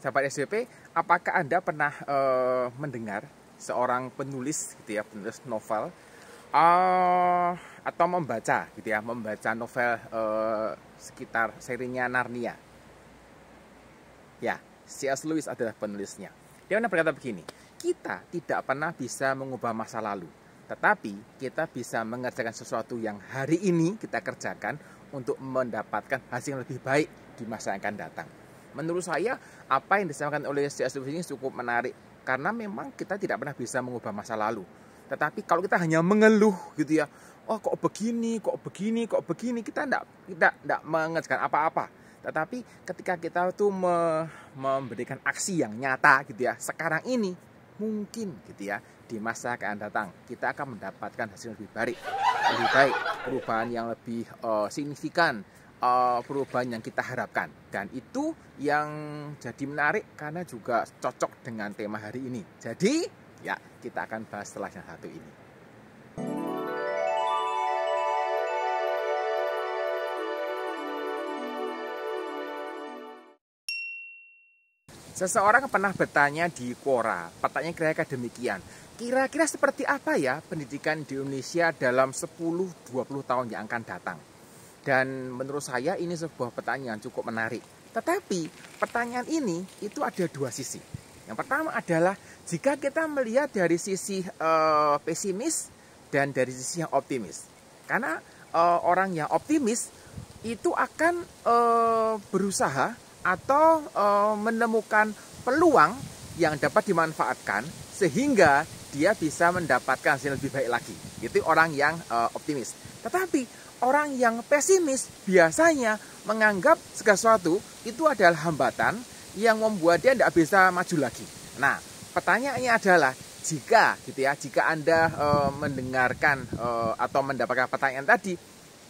sahabat SDP, apakah Anda pernah uh, mendengar seorang penulis gitu ya, penulis novel uh, atau membaca gitu ya, membaca novel uh, sekitar serinya Narnia? Ya, C.S. Lewis adalah penulisnya. Dia pernah berkata begini, kita tidak pernah bisa mengubah masa lalu, tetapi kita bisa mengerjakan sesuatu yang hari ini kita kerjakan untuk mendapatkan hasil yang lebih baik di masa yang akan datang. Menurut saya apa yang disampaikan oleh C.S. Lewis ini cukup menarik karena memang kita tidak pernah bisa mengubah masa lalu. Tetapi kalau kita hanya mengeluh gitu ya, oh kok begini, kok begini, kok begini, kita tidak tidak tidak mengejarkan apa-apa. Tetapi ketika kita tuh me, memberikan aksi yang nyata gitu ya, sekarang ini mungkin gitu ya di masa akan datang kita akan mendapatkan hasil lebih baik, lebih baik perubahan yang lebih uh, signifikan uh, perubahan yang kita harapkan dan itu yang jadi menarik karena juga cocok dengan tema hari ini. Jadi ya kita akan bahas setelah yang satu ini. Seseorang pernah bertanya di Quora, pertanyaan kira-kira demikian. Kira-kira seperti apa ya pendidikan di Indonesia dalam 10-20 tahun yang akan datang? Dan menurut saya ini sebuah pertanyaan cukup menarik. Tetapi pertanyaan ini itu ada dua sisi. Yang pertama adalah jika kita melihat dari sisi uh, pesimis dan dari sisi yang optimis. Karena uh, orang yang optimis itu akan uh, berusaha atau uh, menemukan peluang yang dapat dimanfaatkan sehingga dia bisa mendapatkan hasil lebih baik lagi. Itu orang yang uh, optimis. Tetapi orang yang pesimis biasanya menganggap segala sesuatu itu adalah hambatan yang membuat dia tidak bisa maju lagi. Nah, pertanyaannya adalah jika gitu ya, jika Anda e, mendengarkan e, atau mendapatkan pertanyaan tadi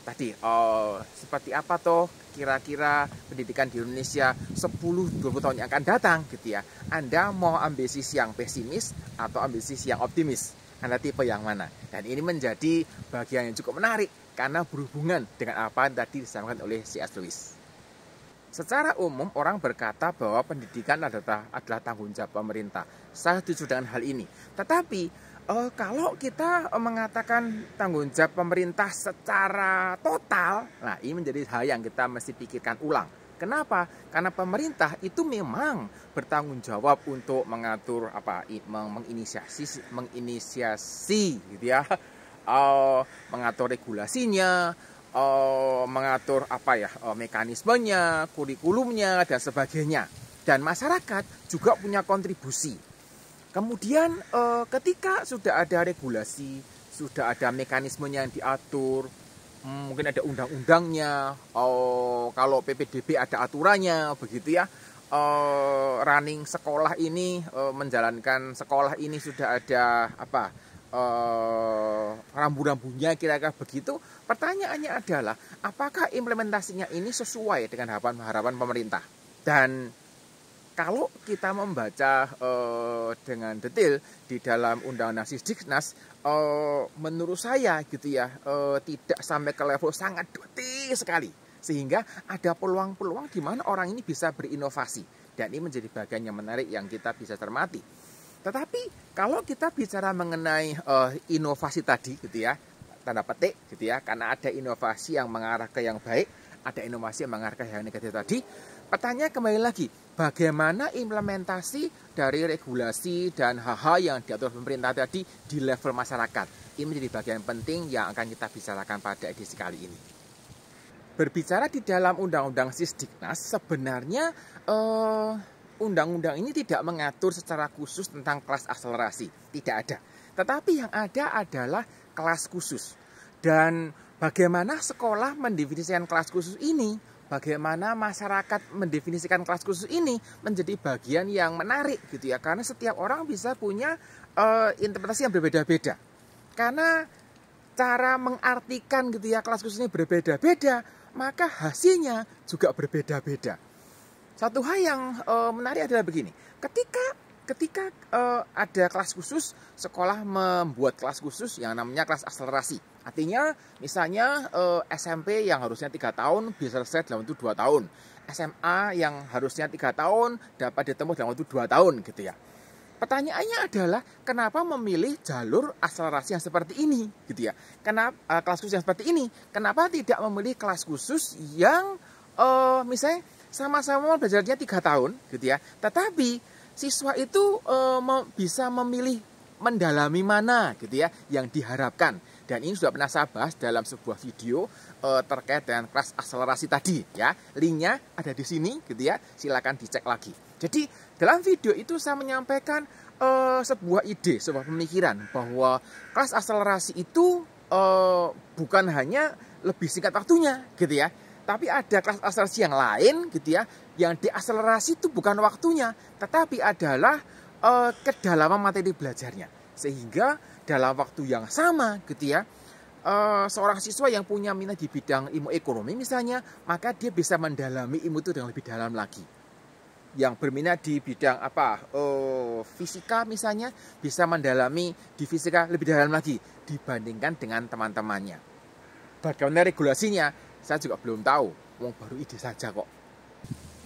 tadi oh, seperti apa toh kira-kira pendidikan di Indonesia 10-20 tahun yang akan datang gitu ya. Anda mau ambisi yang pesimis atau ambisi yang optimis? Anda tipe yang mana? Dan ini menjadi bagian yang cukup menarik karena berhubungan dengan apa yang tadi disampaikan oleh si Lewis. Secara umum orang berkata bahwa pendidikan adalah, adalah tanggung jawab pemerintah. Saya setuju dengan hal ini. Tetapi eh, kalau kita mengatakan tanggung jawab pemerintah secara total, nah ini menjadi hal yang kita mesti pikirkan ulang. Kenapa? Karena pemerintah itu memang bertanggung jawab untuk mengatur apa menginisiasi menginisiasi gitu ya uh, mengatur regulasinya, uh, mengatur apa ya uh, mekanismenya, kurikulumnya dan sebagainya. Dan masyarakat juga punya kontribusi. Kemudian uh, ketika sudah ada regulasi, sudah ada mekanismenya yang diatur, hmm, mungkin ada undang-undangnya, uh, kalau PPDB ada aturannya, begitu ya. Uh, running sekolah ini, uh, menjalankan sekolah ini sudah ada apa uh, rambu-rambunya kira-kira begitu. Pertanyaannya adalah apakah implementasinya ini sesuai dengan harapan-harapan pemerintah? Dan kalau kita membaca uh, dengan detail di dalam Undang-Undang Sisdiknas, uh, eh, menurut saya gitu ya uh, tidak sampai ke level sangat detail sekali, sehingga ada peluang-peluang di mana orang ini bisa berinovasi dan ini menjadi bagian yang menarik yang kita bisa cermati. Tetapi kalau kita bicara mengenai uh, inovasi tadi gitu ya, tanda petik gitu ya, karena ada inovasi yang mengarah ke yang baik, ada inovasi yang mengarah ke yang negatif tadi. Pertanyaan kembali lagi, bagaimana implementasi dari regulasi dan hal-hal yang diatur pemerintah tadi di level masyarakat? Ini menjadi bagian penting yang akan kita bicarakan pada edisi kali ini. Berbicara di dalam Undang-Undang Sisdiknas, sebenarnya eh, undang-undang ini tidak mengatur secara khusus tentang kelas akselerasi, tidak ada. Tetapi yang ada adalah kelas khusus. Dan bagaimana sekolah mendefinisikan kelas khusus ini, bagaimana masyarakat mendefinisikan kelas khusus ini menjadi bagian yang menarik gitu ya. Karena setiap orang bisa punya uh, interpretasi yang berbeda-beda. Karena cara mengartikan gitu ya kelas khusus ini berbeda-beda, maka hasilnya juga berbeda-beda. Satu hal yang uh, menarik adalah begini, ketika ketika uh, ada kelas khusus, sekolah membuat kelas khusus yang namanya kelas akselerasi. Artinya, misalnya uh, eh, SMP yang harusnya tiga tahun bisa selesai dalam waktu dua tahun, SMA yang harusnya tiga tahun dapat ditemukan dalam waktu dua tahun gitu ya. Pertanyaannya adalah kenapa memilih jalur akselerasi yang seperti ini, gitu ya? Kenapa uh, kelas khusus yang seperti ini? Kenapa tidak memilih kelas khusus yang uh, misalnya sama-sama belajarnya tiga tahun gitu ya tetapi siswa itu e, bisa memilih mendalami mana gitu ya yang diharapkan dan ini sudah pernah saya bahas dalam sebuah video e, terkait dengan kelas akselerasi tadi ya linknya ada di sini gitu ya silakan dicek lagi jadi dalam video itu saya menyampaikan e, sebuah ide sebuah pemikiran bahwa kelas akselerasi itu e, bukan hanya lebih singkat waktunya gitu ya tapi ada kelas akselerasi yang lain gitu ya, yang diakselerasi itu bukan waktunya, tetapi adalah uh, kedalaman materi belajarnya. Sehingga dalam waktu yang sama gitu ya, Uh, seorang siswa yang punya minat di bidang ilmu ekonomi misalnya, maka dia bisa mendalami ilmu itu dengan lebih dalam lagi yang berminat di bidang apa oh, fisika misalnya bisa mendalami di fisika lebih dalam lagi dibandingkan dengan teman-temannya. Bagaimana regulasinya? Saya juga belum tahu, wong baru ide saja kok.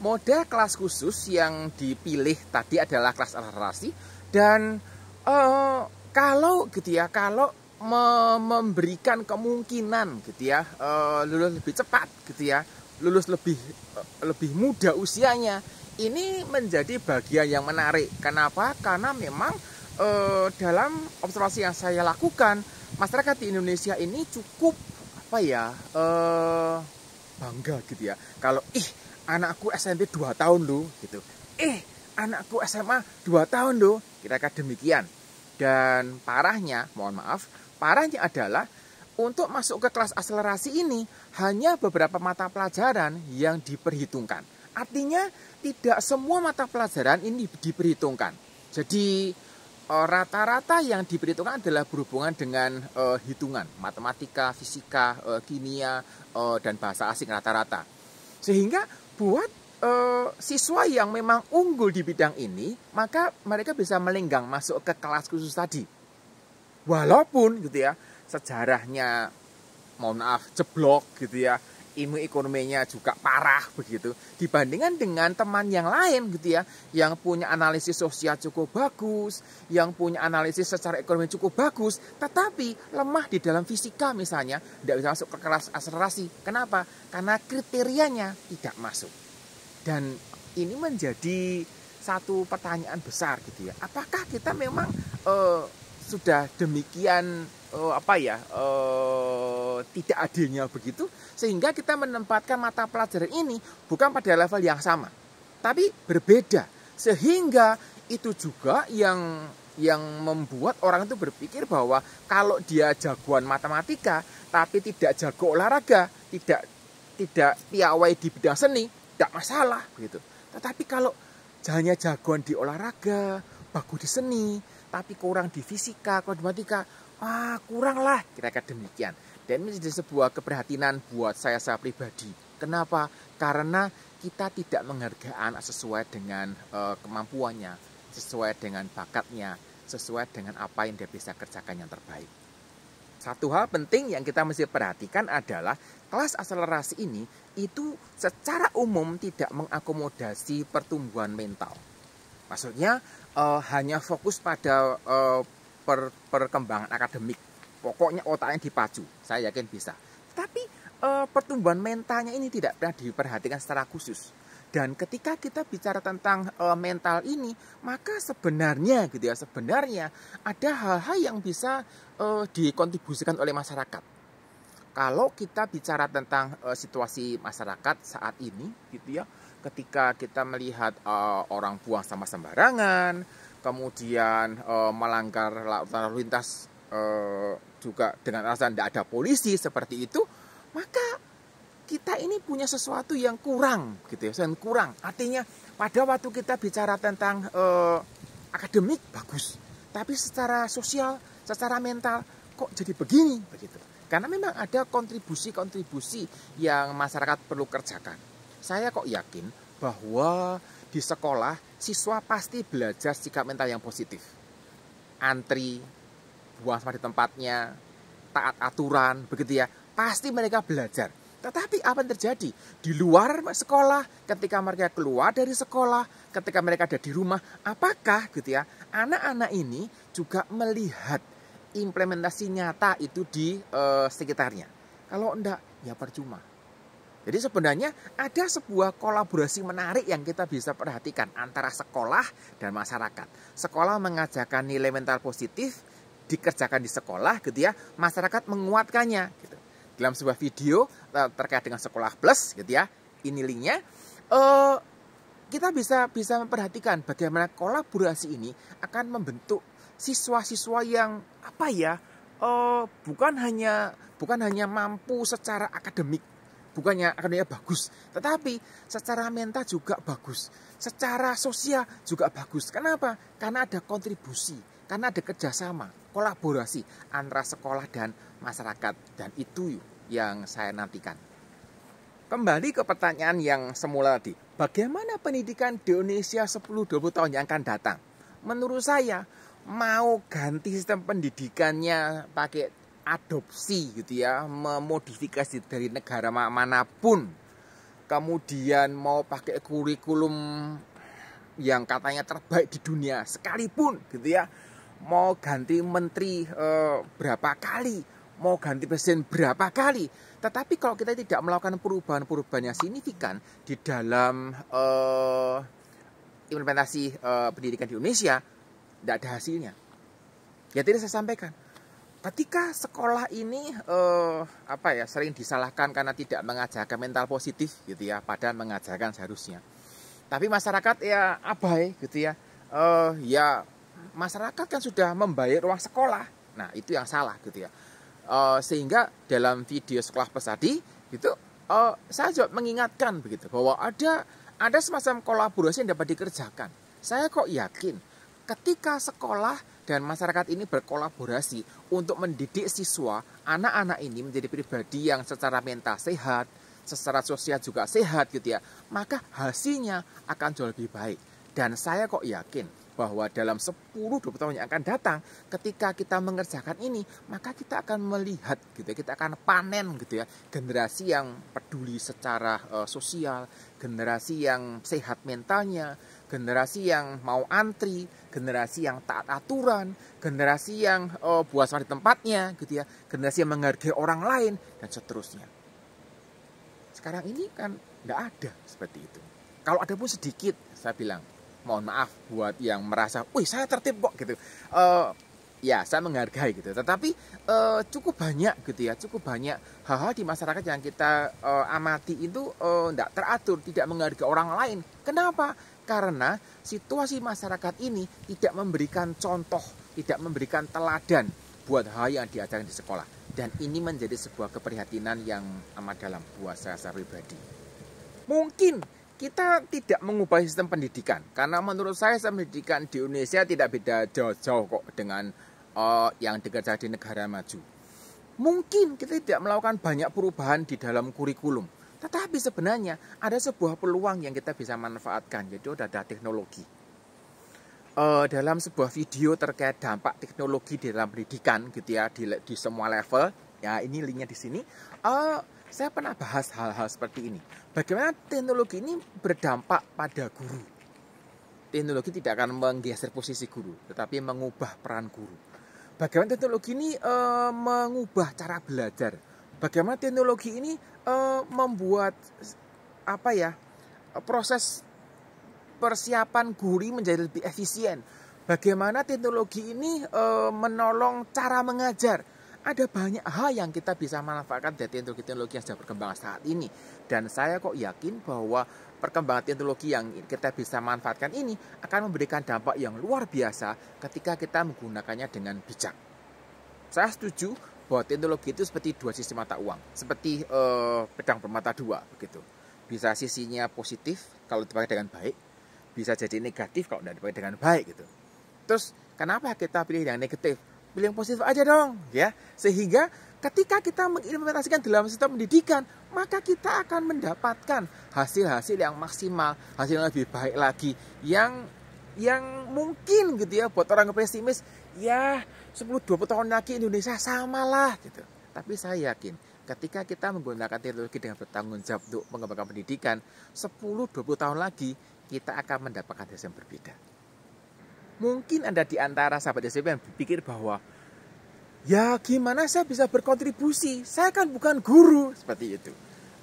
Model kelas khusus yang dipilih tadi adalah kelas akselerasi dan uh, kalau gitu ya, kalau me memberikan kemungkinan gitu ya uh, lulus lebih cepat gitu ya, lulus lebih uh, lebih muda usianya. Ini menjadi bagian yang menarik. Kenapa? Karena memang uh, dalam observasi yang saya lakukan, masyarakat di Indonesia ini cukup apa ya uh, bangga gitu ya kalau ih anakku SMP 2 tahun lo gitu eh anakku SMA 2 tahun loh kira-kira demikian dan parahnya mohon maaf parahnya adalah untuk masuk ke kelas akselerasi ini hanya beberapa mata pelajaran yang diperhitungkan artinya tidak semua mata pelajaran ini diperhitungkan jadi Eh, rata-rata yang diperhitungkan adalah berhubungan dengan uh, hitungan, matematika, fisika, uh, kimia, uh, dan bahasa asing rata-rata. Sehingga buat uh, siswa yang memang unggul di bidang ini, maka mereka bisa melenggang masuk ke kelas khusus tadi. Walaupun gitu ya, sejarahnya mohon maaf jeblok gitu ya, ilmu ekonominya juga parah begitu dibandingkan dengan teman yang lain gitu ya yang punya analisis sosial cukup bagus yang punya analisis secara ekonomi cukup bagus tetapi lemah di dalam fisika misalnya tidak bisa masuk ke kelas akselerasi kenapa karena kriterianya tidak masuk dan ini menjadi satu pertanyaan besar gitu ya apakah kita memang uh, sudah demikian uh, apa ya uh, tidak adilnya begitu sehingga kita menempatkan mata pelajaran ini bukan pada level yang sama tapi berbeda sehingga itu juga yang yang membuat orang itu berpikir bahwa kalau dia jagoan matematika tapi tidak jago olahraga, tidak tidak piawai di bidang seni, tidak masalah begitu. Tetapi kalau hanya jagoan di olahraga, bagus di seni, tapi kurang di fisika, kurang di matematika, ah kuranglah kira-kira demikian. Dan ini menjadi sebuah keprihatinan buat saya secara pribadi. Kenapa? Karena kita tidak menghargai anak sesuai dengan uh, kemampuannya, sesuai dengan bakatnya, sesuai dengan apa yang dia bisa kerjakan yang terbaik. Satu hal penting yang kita mesti perhatikan adalah kelas akselerasi ini itu secara umum tidak mengakomodasi pertumbuhan mental. Maksudnya uh, hanya fokus pada uh, per, perkembangan akademik Pokoknya otaknya dipacu, saya yakin bisa. Tapi e, pertumbuhan mentalnya ini tidak pernah diperhatikan secara khusus. Dan ketika kita bicara tentang e, mental ini, maka sebenarnya gitu ya, sebenarnya ada hal-hal yang bisa e, dikontribusikan oleh masyarakat kalau kita bicara tentang e, situasi masyarakat saat ini gitu ya ketika kita melihat e, orang buang sama sembarangan kemudian e, melanggar lalu lintas Eh, juga dengan alasan tidak ada polisi seperti itu, maka kita ini punya sesuatu yang kurang gitu ya, dan kurang. Artinya pada waktu kita bicara tentang eh, akademik bagus, tapi secara sosial, secara mental kok jadi begini begitu. Karena memang ada kontribusi-kontribusi yang masyarakat perlu kerjakan. Saya kok yakin bahwa di sekolah siswa pasti belajar sikap mental yang positif. Antri, buang sampah di tempatnya, taat aturan, begitu ya. Pasti mereka belajar. Tetapi apa yang terjadi? Di luar sekolah, ketika mereka keluar dari sekolah, ketika mereka ada di rumah, apakah gitu ya, anak-anak ini juga melihat implementasi nyata itu di e, sekitarnya? Kalau enggak, ya percuma. Jadi sebenarnya ada sebuah kolaborasi menarik yang kita bisa perhatikan antara sekolah dan masyarakat. Sekolah mengajarkan nilai mental positif, dikerjakan di sekolah gitu ya, masyarakat menguatkannya gitu. Dalam sebuah video e, terkait dengan sekolah plus gitu ya, ini linknya. Uh, kita bisa bisa memperhatikan bagaimana kolaborasi ini akan membentuk siswa-siswa yang apa ya uh, bukan hanya bukan hanya mampu secara akademik bukannya akademiknya bagus tetapi secara mental juga bagus secara sosial juga bagus kenapa karena ada kontribusi karena ada kerjasama, kolaborasi antara sekolah dan masyarakat. Dan itu yang saya nantikan. Kembali ke pertanyaan yang semula tadi. Bagaimana pendidikan di Indonesia 10-20 tahun yang akan datang? Menurut saya, mau ganti sistem pendidikannya pakai adopsi gitu ya, memodifikasi dari negara manapun. Kemudian mau pakai kurikulum yang katanya terbaik di dunia sekalipun gitu ya mau ganti menteri e, berapa kali, mau ganti presiden berapa kali. Tetapi kalau kita tidak melakukan perubahan-perubahan yang signifikan di dalam e, implementasi e, pendidikan di Indonesia, tidak ada hasilnya. Ya tadi saya sampaikan, ketika sekolah ini eh, apa ya sering disalahkan karena tidak mengajarkan mental positif gitu ya padahal mengajarkan seharusnya tapi masyarakat ya abai gitu ya eh, ya masyarakat kan sudah membayar ruang sekolah nah itu yang salah gitu ya E, sehingga dalam video sekolah pesat itu e, saya juga mengingatkan begitu bahwa ada ada semacam kolaborasi yang dapat dikerjakan saya kok yakin ketika sekolah dan masyarakat ini berkolaborasi untuk mendidik siswa anak-anak ini menjadi pribadi yang secara mental sehat secara sosial juga sehat gitu ya maka hasilnya akan jauh lebih baik dan saya kok yakin bahwa dalam 10-20 tahun yang akan datang ketika kita mengerjakan ini maka kita akan melihat gitu ya kita akan panen gitu ya generasi yang peduli secara uh, sosial generasi yang sehat mentalnya generasi yang mau antri generasi yang taat aturan generasi yang uh, buas di tempatnya gitu ya generasi yang menghargai orang lain dan seterusnya sekarang ini kan nggak ada seperti itu kalau ada pun sedikit saya bilang mohon maaf buat yang merasa, wih saya tertib kok gitu. Uh, ya saya menghargai gitu tetapi uh, cukup banyak gitu ya cukup banyak hal-hal di masyarakat yang kita uh, amati itu tidak teratur tidak menghargai orang lain kenapa karena situasi masyarakat ini tidak memberikan contoh tidak memberikan teladan buat hal yang diajarkan di sekolah dan ini menjadi sebuah keprihatinan yang amat dalam buat saya, saya pribadi mungkin kita tidak mengubah sistem pendidikan karena menurut saya sistem pendidikan di Indonesia tidak beda jauh-jauh kok dengan uh, yang dikerja di negara maju. Mungkin kita tidak melakukan banyak perubahan di dalam kurikulum, tetapi sebenarnya ada sebuah peluang yang kita bisa manfaatkan, yaitu ada teknologi. Uh, dalam sebuah video terkait dampak teknologi di dalam pendidikan gitu ya di, di semua level, ya ini linknya di sini. Uh, saya pernah bahas hal-hal seperti ini. Bagaimana teknologi ini berdampak pada guru? Teknologi tidak akan menggeser posisi guru, tetapi mengubah peran guru. Bagaimana teknologi ini e, mengubah cara belajar? Bagaimana teknologi ini e, membuat apa ya proses persiapan guru menjadi lebih efisien? Bagaimana teknologi ini e, menolong cara mengajar? ada banyak hal yang kita bisa manfaatkan dari teknologi teknologi yang sudah berkembang saat ini dan saya kok yakin bahwa perkembangan teknologi yang kita bisa manfaatkan ini akan memberikan dampak yang luar biasa ketika kita menggunakannya dengan bijak. Saya setuju bahwa teknologi itu seperti dua sisi mata uang, seperti eh, pedang bermata dua begitu. Bisa sisinya positif kalau dipakai dengan baik, bisa jadi negatif kalau tidak dipakai dengan baik gitu. Terus kenapa kita pilih yang negatif? pilih yang positif aja dong ya sehingga ketika kita mengimplementasikan dalam sistem pendidikan maka kita akan mendapatkan hasil-hasil yang maksimal hasil yang lebih baik lagi yang yang mungkin gitu ya buat orang pesimis ya 10-20 tahun lagi Indonesia samalah gitu tapi saya yakin ketika kita menggunakan teknologi dengan bertanggung jawab untuk mengembangkan pendidikan 10-20 tahun lagi kita akan mendapatkan hasil yang berbeda Mungkin Anda di antara sahabat SMP yang berpikir bahwa ya gimana saya bisa berkontribusi? Saya kan bukan guru seperti itu.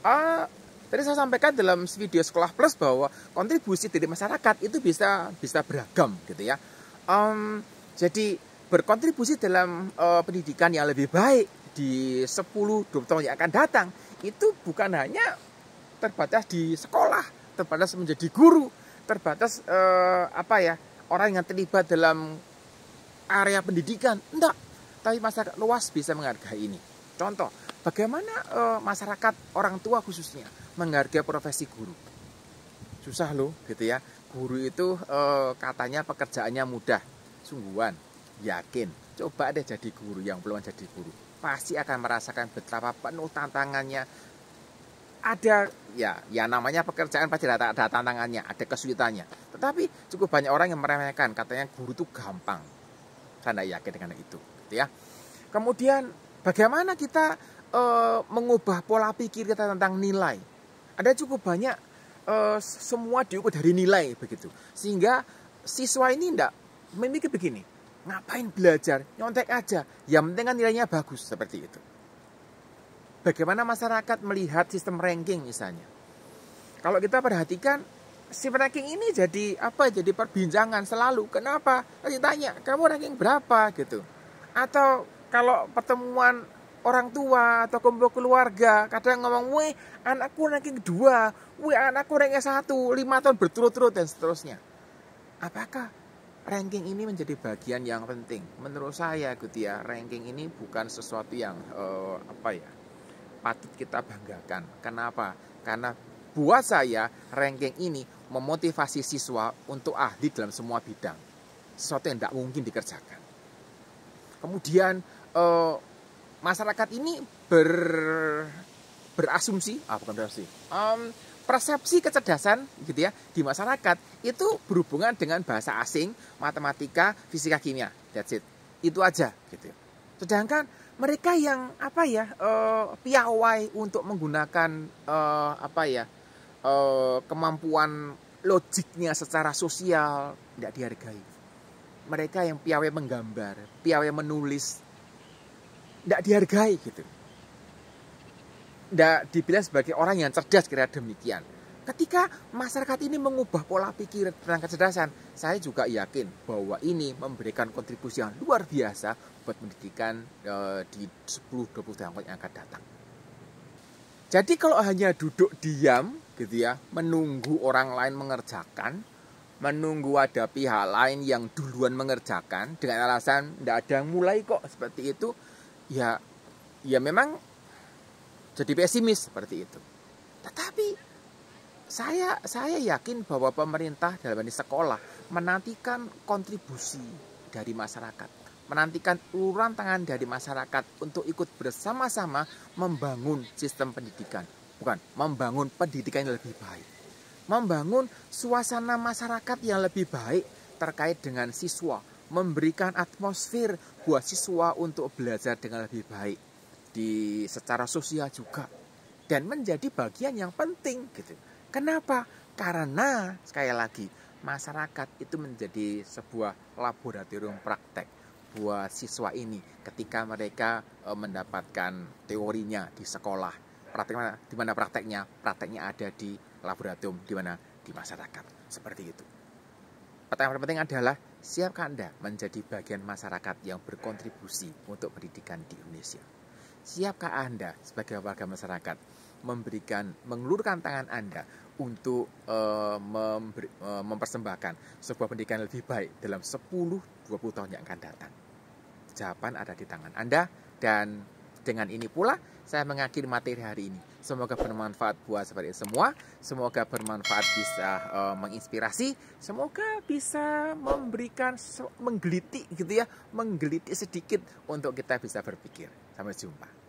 Uh, tadi saya sampaikan dalam video sekolah plus bahwa kontribusi dari masyarakat itu bisa bisa beragam gitu ya. Um, jadi berkontribusi dalam uh, pendidikan yang lebih baik di 10-20 tahun yang akan datang itu bukan hanya terbatas di sekolah, terbatas menjadi guru, terbatas uh, apa ya orang yang terlibat dalam area pendidikan. Enggak, tapi masyarakat luas bisa menghargai ini. Contoh, bagaimana e, masyarakat orang tua khususnya menghargai profesi guru? Susah loh, gitu ya. Guru itu e, katanya pekerjaannya mudah, sungguhan, yakin. Coba deh jadi guru yang belum jadi guru, pasti akan merasakan betapa penuh tantangannya. Ada ya, ya namanya pekerjaan pasti ada, ada tantangannya, ada kesulitannya. Tapi cukup banyak orang yang meremehkan, katanya guru itu gampang. Saya tidak yakin dengan itu, gitu ya. Kemudian bagaimana kita e, mengubah pola pikir kita tentang nilai? Ada cukup banyak e, semua diukur dari nilai begitu, sehingga siswa ini tidak memikir begini, ngapain belajar, nyontek aja, yang penting kan nilainya bagus seperti itu. Bagaimana masyarakat melihat sistem ranking misalnya? Kalau kita perhatikan si ranking ini jadi apa jadi perbincangan selalu kenapa lagi tanya kamu ranking berapa gitu atau kalau pertemuan orang tua atau kumpul keluarga kadang ngomong weh anakku ranking dua weh anakku ranking satu lima tahun berturut-turut dan seterusnya apakah ranking ini menjadi bagian yang penting menurut saya gitu ya ranking ini bukan sesuatu yang uh, apa ya patut kita banggakan kenapa karena buat saya ranking ini memotivasi siswa untuk ahli dalam semua bidang. Sesuatu yang tidak mungkin dikerjakan. Kemudian eh, masyarakat ini ber berasumsi, ah bukan berasumsi, um, persepsi kecerdasan gitu ya di masyarakat itu berhubungan dengan bahasa asing, matematika, fisika, kimia. That's it. Itu aja gitu. Ya. Sedangkan mereka yang apa ya uh, piawai untuk menggunakan uh, apa ya uh, kemampuan logiknya secara sosial tidak dihargai. Mereka yang piawai menggambar, piawai menulis, tidak dihargai gitu. Tidak dibilang sebagai orang yang cerdas kira demikian. Ketika masyarakat ini mengubah pola pikir tentang kecerdasan, saya juga yakin bahwa ini memberikan kontribusi yang luar biasa buat pendidikan e, di 10-20 tahun yang akan datang. Jadi kalau hanya duduk diam gitu ya menunggu orang lain mengerjakan menunggu ada pihak lain yang duluan mengerjakan dengan alasan tidak ada yang mulai kok seperti itu ya ya memang jadi pesimis seperti itu tetapi saya saya yakin bahwa pemerintah dalam ini sekolah menantikan kontribusi dari masyarakat menantikan uluran tangan dari masyarakat untuk ikut bersama-sama membangun sistem pendidikan bukan membangun pendidikan yang lebih baik membangun suasana masyarakat yang lebih baik terkait dengan siswa memberikan atmosfer buat siswa untuk belajar dengan lebih baik di secara sosial juga dan menjadi bagian yang penting gitu kenapa karena sekali lagi masyarakat itu menjadi sebuah laboratorium praktek buat siswa ini ketika mereka eh, mendapatkan teorinya di sekolah praktek mana di mana prakteknya prakteknya ada di laboratorium di mana di masyarakat seperti itu pertanyaan penting adalah siapkah anda menjadi bagian masyarakat yang berkontribusi untuk pendidikan di Indonesia siapkah anda sebagai warga masyarakat memberikan mengelurkan tangan anda untuk uh, memberi, uh, mempersembahkan sebuah pendidikan yang lebih baik dalam 10-20 tahun yang akan datang jawaban ada di tangan anda dan dengan ini pula saya mengakhiri materi hari ini. Semoga bermanfaat buat seperti semua. Semoga bermanfaat bisa uh, menginspirasi. Semoga bisa memberikan menggelitik gitu ya, menggelitik sedikit untuk kita bisa berpikir. Sampai jumpa.